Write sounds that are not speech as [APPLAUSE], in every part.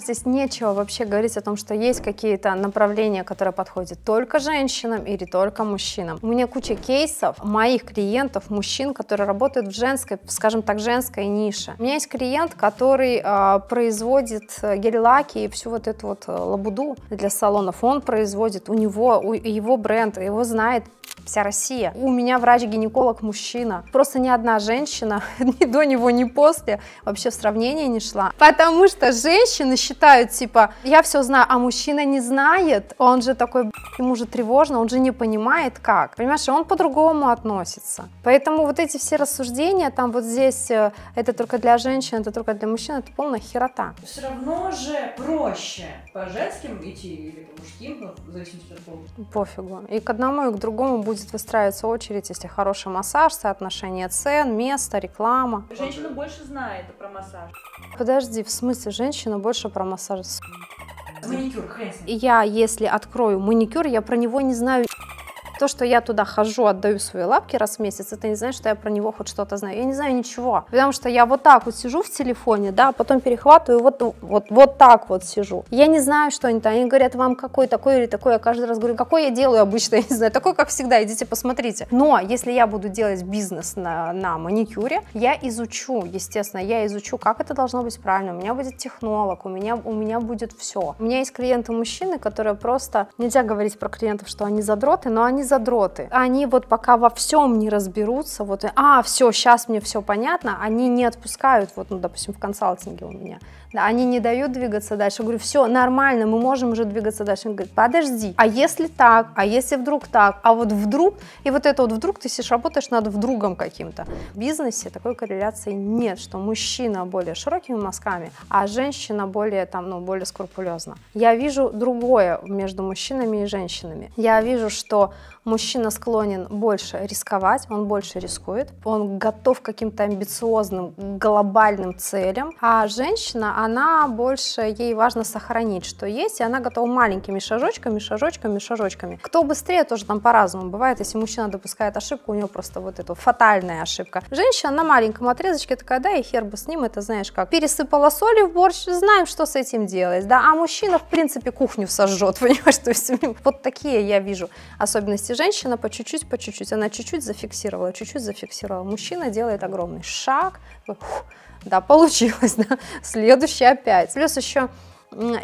Здесь нечего вообще говорить о том, что есть какие-то направления, которые подходят только женщинам или только мужчинам. У меня куча кейсов моих клиентов, мужчин, которые работают в женской, скажем так, женской нише. У меня есть клиент, который а, э, производит гель-лаки и всю вот эту вот э, лабуду для салонов. Он производит, у него, у, его бренд, его знает вся Россия. У меня врач-гинеколог мужчина. Просто ни одна женщина [LAUGHS] ни до него, ни после вообще в сравнение не шла. Потому что женщины считают, типа, я все знаю, а мужчина не знает. Он же такой, ему же тревожно, он же не понимает как. Понимаешь, он по-другому относится. Поэтому вот эти все рассуждения, там вот здесь, э, это только для женщин, это только для мужчин, это полная херота. Все равно же проще по женским идти или по мужским, в зависимости от пола. Пофигу. И к одному, и к другому будет будет выстраиваться очередь, если хороший массаж, соотношение цен, место, реклама. Женщина больше знает про массаж. Подожди, в смысле женщина больше про массаж? Маникюр, хрен. Я, если открою маникюр, я про него не знаю то, что я туда хожу, отдаю свои лапки раз в месяц, это не значит, что я про него хоть что-то знаю. Я не знаю ничего. Потому что я вот так вот сижу в телефоне, да, а потом перехватываю, вот, вот, вот так вот сижу. Я не знаю, что они там. Они говорят, вам какой, такой или такой. Я каждый раз говорю, какой я делаю обычно, [LAUGHS] я не знаю. Такой, как всегда, идите посмотрите. Но если я буду делать бизнес на, на маникюре, я изучу, естественно, я изучу, как это должно быть правильно. У меня будет технолог, у меня, у меня будет все. У меня есть клиенты-мужчины, которые просто... Нельзя говорить про клиентов, что они задроты, но они задроты. Они вот пока во всем не разберутся, вот, а, все, сейчас мне все понятно, они не отпускают, вот, ну, допустим, в консалтинге у меня. Да, они не дают двигаться дальше. Я говорю, все, нормально, мы можем уже двигаться дальше. Он говорит, подожди, а если так, а если вдруг так, а вот вдруг, и вот это вот вдруг ты сидишь, работаешь над другом каким-то. В бизнесе такой корреляции нет, что мужчина более широкими мазками, а женщина более там, ну, более скрупулезно. Я вижу другое между мужчинами и женщинами. Я вижу, что мужчина склонен больше рисковать, он больше рискует, он готов к каким-то амбициозным, глобальным целям, а женщина, она больше, ей важно сохранить, что есть, и она готова маленькими шажочками, шажочками, шажочками. Кто быстрее, тоже там по-разному бывает, если мужчина допускает ошибку, у него просто вот эта фатальная ошибка. Женщина на маленьком отрезочке такая, да, и хер бы с ним, это знаешь как, пересыпала соли в борщ, знаем, что с этим делать, да, а мужчина, в принципе, кухню сожжет, [LAUGHS] понимаешь, то есть вот такие я вижу особенности женщина по чуть-чуть, по чуть-чуть, она чуть-чуть зафиксировала, чуть-чуть зафиксировала. Мужчина делает огромный шаг, фу, да, получилось, [LAUGHS] да, следующий опять. Плюс еще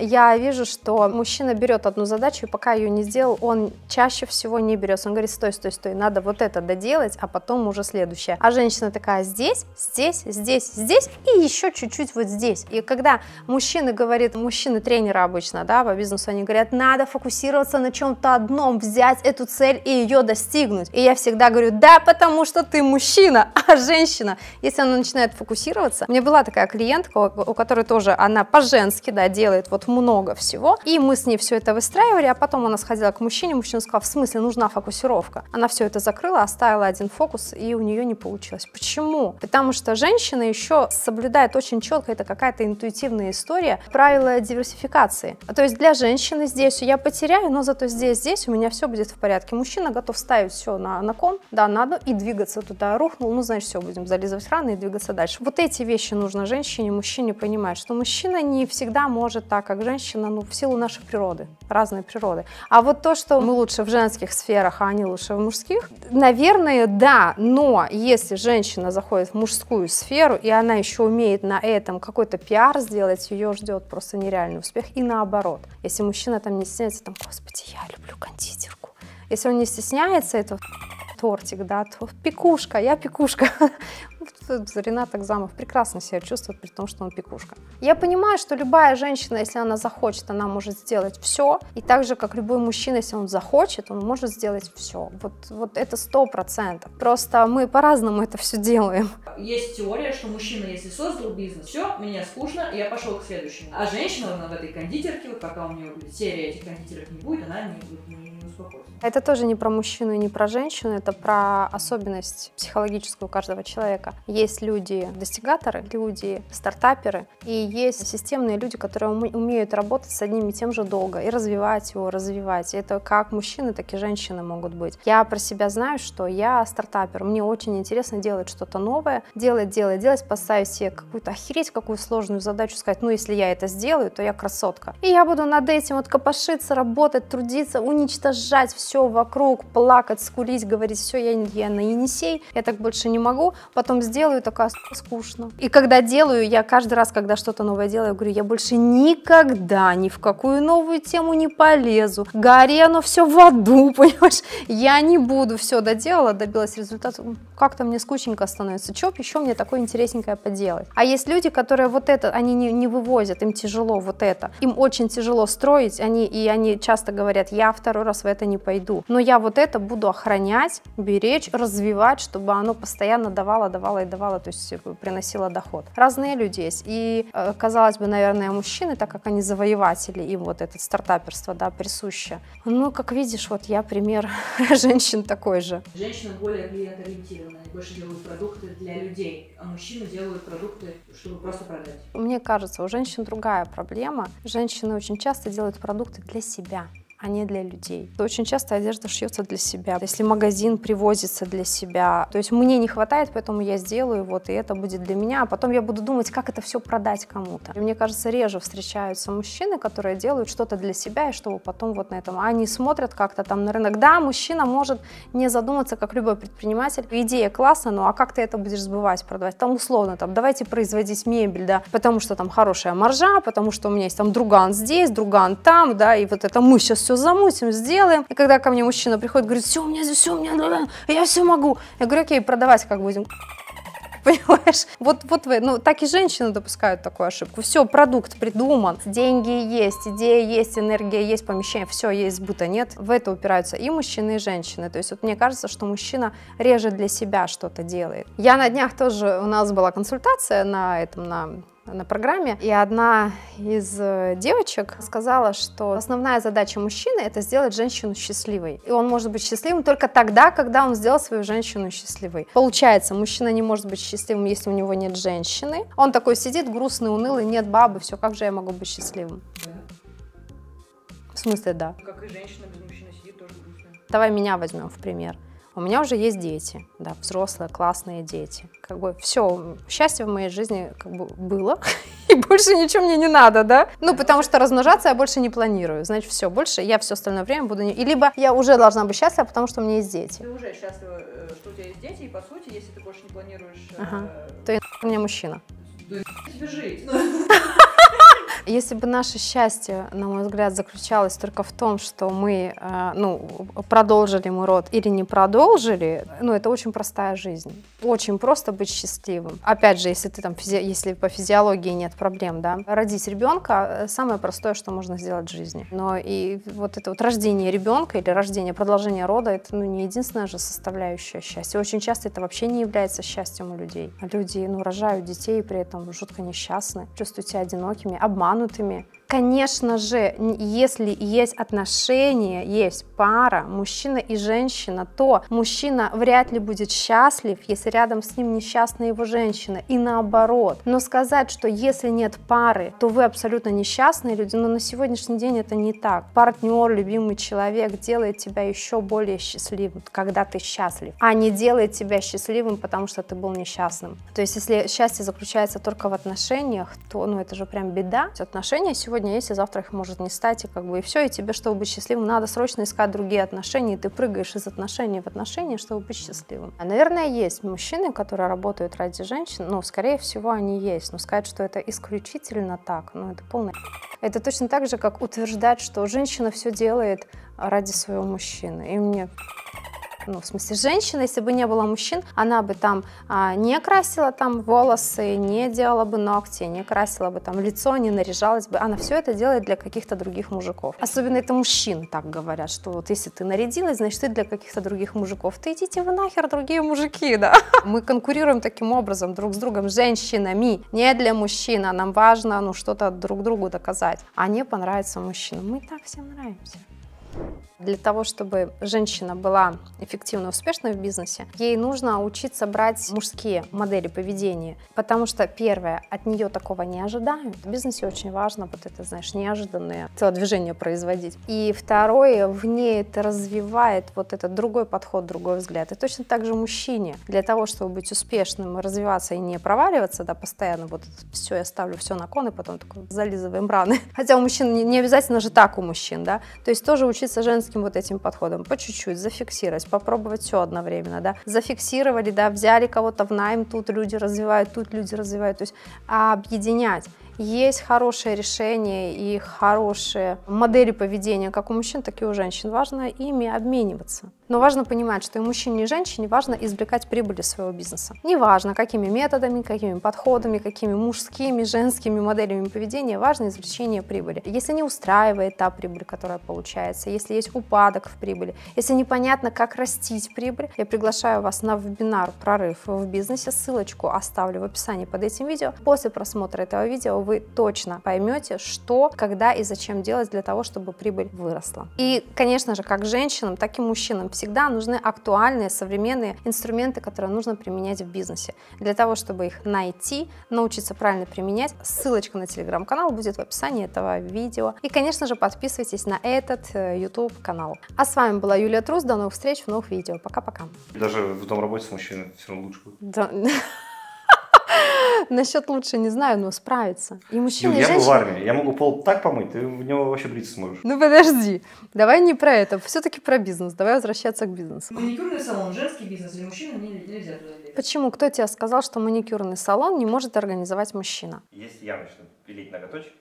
я вижу, что мужчина берет одну задачу, и пока ее не сделал, он чаще всего не берется. Он говорит, стой, стой, стой, надо вот это доделать, а потом уже следующее. А женщина такая, здесь, здесь, здесь, здесь и еще чуть-чуть вот здесь. И когда мужчина говорит, мужчины тренера обычно, да, по бизнесу, они говорят, надо фокусироваться на чем-то одном, взять эту цель и ее достигнуть. И я всегда говорю, да, потому что ты мужчина, [LAUGHS] а женщина, если она начинает фокусироваться, у меня была такая клиентка, у которой тоже она по-женски, да, делает делает вот много всего. И мы с ней все это выстраивали, а потом она сходила к мужчине, мужчина сказал, в смысле, нужна фокусировка. Она все это закрыла, оставила один фокус, и у нее не получилось. Почему? Потому что женщина еще соблюдает очень четко, это какая-то интуитивная история, правила диверсификации. То есть для женщины здесь я потеряю, но зато здесь, здесь у меня все будет в порядке. Мужчина готов ставить все на, на ком, да, надо, и двигаться туда. Рухнул, ну, значит, все, будем зализывать раны и двигаться дальше. Вот эти вещи нужно женщине, мужчине понимать, что мужчина не всегда может же так, как женщина, ну, в силу нашей природы, разной природы. А вот то, что мы лучше в женских сферах, а они лучше в мужских, наверное, да, но если женщина заходит в мужскую сферу, и она еще умеет на этом какой-то пиар сделать, ее ждет просто нереальный успех, и наоборот. Если мужчина там не стесняется, там, господи, я люблю кондитерку. Если он не стесняется этого, тортик, да, то пекушка, я пекушка. [LAUGHS] чувствует Ренат Акзамов, прекрасно себя чувствует, при том, что он пекушка. Я понимаю, что любая женщина, если она захочет, она может сделать все, и так же, как любой мужчина, если он захочет, он может сделать все. Вот, вот это сто процентов. Просто мы по-разному это все делаем. Есть теория, что мужчина, если создал бизнес, все, мне скучно, я пошел к следующему. А женщина, она в этой кондитерке, вот пока у нее серия этих кондитерок не будет, она не, будет. Это тоже не про мужчину и не про женщину, это про особенность психологическую у каждого человека. Есть люди-достигаторы, люди-стартаперы, и есть системные люди, которые умеют работать с одним и тем же долго и развивать его, развивать. это как мужчины, так и женщины могут быть. Я про себя знаю, что я стартапер, мне очень интересно делать что-то новое, делать, делать, делать, поставить себе какую-то охереть, какую сложную задачу, сказать, ну если я это сделаю, то я красотка. И я буду над этим вот копошиться, работать, трудиться, уничтожать сжать все вокруг, плакать, скулить, говорить, все, я, я на Енисей, я так больше не могу, потом сделаю, такая скучно. И когда делаю, я каждый раз, когда что-то новое делаю, я говорю, я больше никогда ни в какую новую тему не полезу, горе оно все в аду, [LAUGHS] понимаешь, я не буду, все доделала, добилась результата, как-то мне скучненько становится, что еще мне такое интересненькое поделать. А есть люди, которые вот это, они не, не вывозят, им тяжело вот это, им очень тяжело строить, они, и они часто говорят, я второй раз в это не пойду. Но я вот это буду охранять, беречь, развивать, чтобы оно постоянно давало, давало и давало, то есть э, приносило доход. Разные люди есть. И, э, казалось бы, наверное, мужчины, так как они завоеватели, им вот это стартаперство, да, присуще. Ну, как видишь, вот я пример [LAUGHS] женщин такой же. Женщина более клиент-ориентированная, больше делают продукты для людей, а мужчины делают продукты, чтобы просто продать. Мне кажется, у женщин другая проблема. Женщины очень часто делают продукты для себя а не для людей. Очень часто одежда шьется для себя. Если магазин привозится для себя, то есть мне не хватает, поэтому я сделаю вот, и это будет для меня, а потом я буду думать, как это все продать кому-то. Мне кажется, реже встречаются мужчины, которые делают что-то для себя, и чтобы потом вот на этом... А они смотрят как-то там на рынок. Да, мужчина может не задуматься, как любой предприниматель. Идея классная, но а как ты это будешь сбывать, продавать? Там условно, там, давайте производить мебель, да, потому что там хорошая маржа, потому что у меня есть там друган здесь, друган там, да, и вот это мы сейчас все замутим, сделаем. И когда ко мне мужчина приходит, говорит, все, у меня здесь, все, у меня, я все могу. Я говорю, окей, продавать как будем [LAUGHS] понимаешь? Вот, вот вы, ну, так и женщины допускают такую ошибку. Все, продукт придуман, деньги есть, идея есть, энергия есть, помещение, все есть, сбыта нет. В это упираются и мужчины, и женщины. То есть вот мне кажется, что мужчина реже для себя что-то делает. Я на днях тоже, у нас была консультация на этом, на на программе, и одна из э, девочек сказала, что основная задача мужчины – это сделать женщину счастливой. И он может быть счастливым только тогда, когда он сделал свою женщину счастливой. Получается, мужчина не может быть счастливым, если у него нет женщины. Он такой сидит грустный, унылый, нет бабы, все, как же я могу быть счастливым? Да. В смысле, да. Как и женщина без мужчины сидит, тоже грустная. Давай меня возьмем в пример. У меня уже есть дети, да, взрослые, классные дети. Как бы все, счастье в моей жизни как бы было, и больше ничего мне не надо, да? Ну, потому что размножаться я больше не планирую. Значит, все, больше я все остальное время буду... Не... И либо я уже должна быть счастлива, потому что у меня есть дети. Ты уже счастлива, что у тебя есть дети, и по сути, если ты больше не планируешь... Ага. Э... То и мне мужчина. Да тебе жить. Если бы наше счастье, на мой взгляд, заключалось только в том, что мы, э, ну, продолжили мы род или не продолжили, ну, это очень простая жизнь. Очень просто быть счастливым. Опять же, если ты там, физи... если по физиологии нет проблем, да, родить ребенка э, – самое простое, что можно сделать в жизни. Но и вот это вот рождение ребенка или рождение, продолжение рода – это, ну, не единственная же составляющая счастья. Очень часто это вообще не является счастьем у людей. Люди, ну, рожают детей и при этом жутко несчастны, чувствуют себя одинокими, обманутыми обманутыми Конечно же, если есть отношения, есть пара, мужчина и женщина, то мужчина вряд ли будет счастлив, если рядом с ним несчастная его женщина, и наоборот. Но сказать, что если нет пары, то вы абсолютно несчастные люди, но на сегодняшний день это не так. Партнер, любимый человек делает тебя еще более счастливым, когда ты счастлив, а не делает тебя счастливым, потому что ты был несчастным. То есть, если счастье заключается только в отношениях, то ну, это же прям беда. Отношения сегодня сегодня есть, а завтра их может не стать, и как бы и все, и тебе, чтобы быть счастливым, надо срочно искать другие отношения, и ты прыгаешь из отношений в отношения, чтобы быть счастливым. А, наверное, есть мужчины, которые работают ради женщин, ну, скорее всего, они есть, но сказать, что это исключительно так, ну, это полная... Это точно так же, как утверждать, что женщина все делает ради своего мужчины, и мне ну, в смысле, женщина, если бы не было мужчин, она бы там а, не красила там волосы, не делала бы ногти, не красила бы там лицо, не наряжалась бы. Она все это делает для каких-то других мужиков. Особенно это мужчин так говорят, что вот если ты нарядилась, значит, ты для каких-то других мужиков. Ты идите вы нахер, другие мужики, да. [LAUGHS] Мы конкурируем таким образом друг с другом, женщинами, не для мужчин, а нам важно, ну, что-то друг другу доказать. А не понравится мужчинам. Мы так всем нравимся. Для того, чтобы женщина была эффективно успешной в бизнесе, ей нужно учиться брать мужские модели поведения, потому что, первое, от нее такого не ожидают. В бизнесе очень важно вот это, знаешь, неожиданное телодвижение производить. И второе, в ней это развивает вот этот другой подход, другой взгляд. И точно так же мужчине. Для того, чтобы быть успешным, развиваться и не проваливаться, да, постоянно вот все, я ставлю все на кон, и потом такой зализываем раны. [LAUGHS] Хотя у мужчин не, обязательно же так у мужчин, да. То есть тоже учиться женщине классическим вот этим подходом, по чуть-чуть зафиксировать, попробовать все одновременно, да, зафиксировали, да, взяли кого-то в найм, тут люди развивают, тут люди развивают, то есть объединять. Есть хорошее решение и хорошие модели поведения как у мужчин, так и у женщин. Важно ими обмениваться. Но важно понимать, что и мужчине, и женщине важно извлекать прибыль из своего бизнеса. Неважно, какими методами, какими подходами, какими мужскими, женскими моделями поведения, важно извлечение прибыли. Если не устраивает та прибыль, которая получается, если есть упадок в прибыли, если непонятно, как растить прибыль, я приглашаю вас на вебинар «Прорыв в бизнесе». Ссылочку оставлю в описании под этим видео. После просмотра этого видео вы вы точно поймете, что, когда и зачем делать для того, чтобы прибыль выросла. И, конечно же, как женщинам, так и мужчинам всегда нужны актуальные современные инструменты, которые нужно применять в бизнесе. Для того, чтобы их найти, научиться правильно применять, ссылочка на телеграм-канал будет в описании этого видео. И, конечно же, подписывайтесь на этот YouTube э, канал. А с вами была Юлия Трус. До новых встреч в новых видео. Пока-пока. Даже в дом работе с мужчиной все равно лучше будет. Да. [LAUGHS] [LAUGHS] Насчет лучше не знаю, но справиться. И мужчина, Юль, я был в армии, я могу пол так помыть, ты в него вообще бриться сможешь. Ну подожди, давай не про это, все-таки про бизнес, давай возвращаться к бизнесу. Маникюрный салон, женский бизнес, для мужчин нельзя туда лезть. Почему? Кто тебе сказал, что маникюрный салон не может организовать мужчина? Если я начну пилить ноготочек,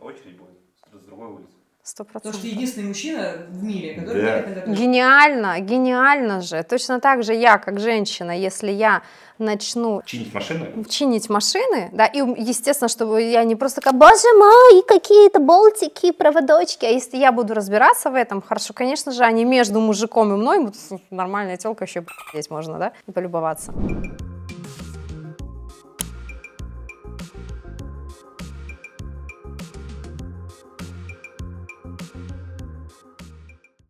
очередь будет с другой улицы. Сто процентов. Потому что единственный мужчина в мире, который yeah. делает это. Гениально, гениально же. Точно так же я, как женщина, если я начну... Чинить машины? Чинить машины, да, и, естественно, чтобы я не просто как, боже мой, какие-то болтики, проводочки, а если я буду разбираться в этом, хорошо, конечно же, они между мужиком и мной, нормальная телка еще здесь можно, да, и полюбоваться.